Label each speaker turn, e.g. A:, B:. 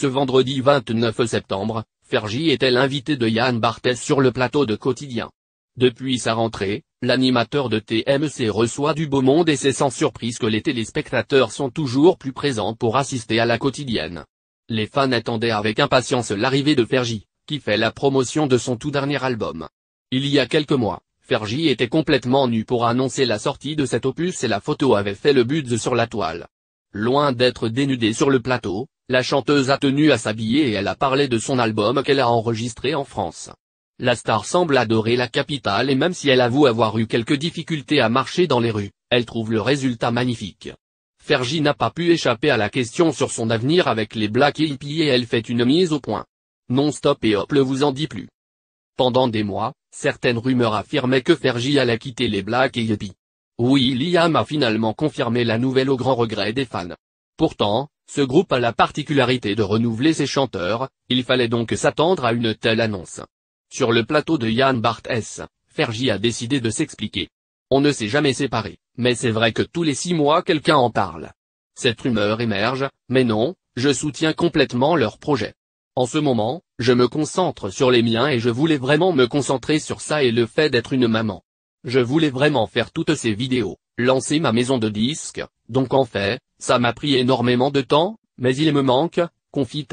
A: Ce vendredi 29 septembre, Fergie était l'invité de Yann Barthès sur le plateau de Quotidien. Depuis sa rentrée, l'animateur de TMC reçoit du beau monde et c'est sans surprise que les téléspectateurs sont toujours plus présents pour assister à la quotidienne. Les fans attendaient avec impatience l'arrivée de Fergie, qui fait la promotion de son tout dernier album. Il y a quelques mois, Fergie était complètement nu pour annoncer la sortie de cet opus et la photo avait fait le buzz sur la toile. Loin d'être dénudé sur le plateau, la chanteuse a tenu à s'habiller et elle a parlé de son album qu'elle a enregistré en France. La star semble adorer la capitale et même si elle avoue avoir eu quelques difficultés à marcher dans les rues, elle trouve le résultat magnifique. Fergie n'a pas pu échapper à la question sur son avenir avec les Black Eyed et elle fait une mise au point. Non-stop et hop le vous en dit plus. Pendant des mois, certaines rumeurs affirmaient que Fergie allait quitter les Black Eyed Oui, Liam a finalement confirmé la nouvelle au grand regret des fans. Pourtant, ce groupe a la particularité de renouveler ses chanteurs, il fallait donc s'attendre à une telle annonce. Sur le plateau de Yann Barthes, Fergie a décidé de s'expliquer. On ne s'est jamais séparés, mais c'est vrai que tous les six mois quelqu'un en parle. Cette rumeur émerge, mais non, je soutiens complètement leur projet. En ce moment, je me concentre sur les miens et je voulais vraiment me concentrer sur ça et le fait d'être une maman. Je voulais vraiment faire toutes ces vidéos, lancer ma maison de disques, donc en fait, ça m'a pris énormément de temps, mais il me manque, confie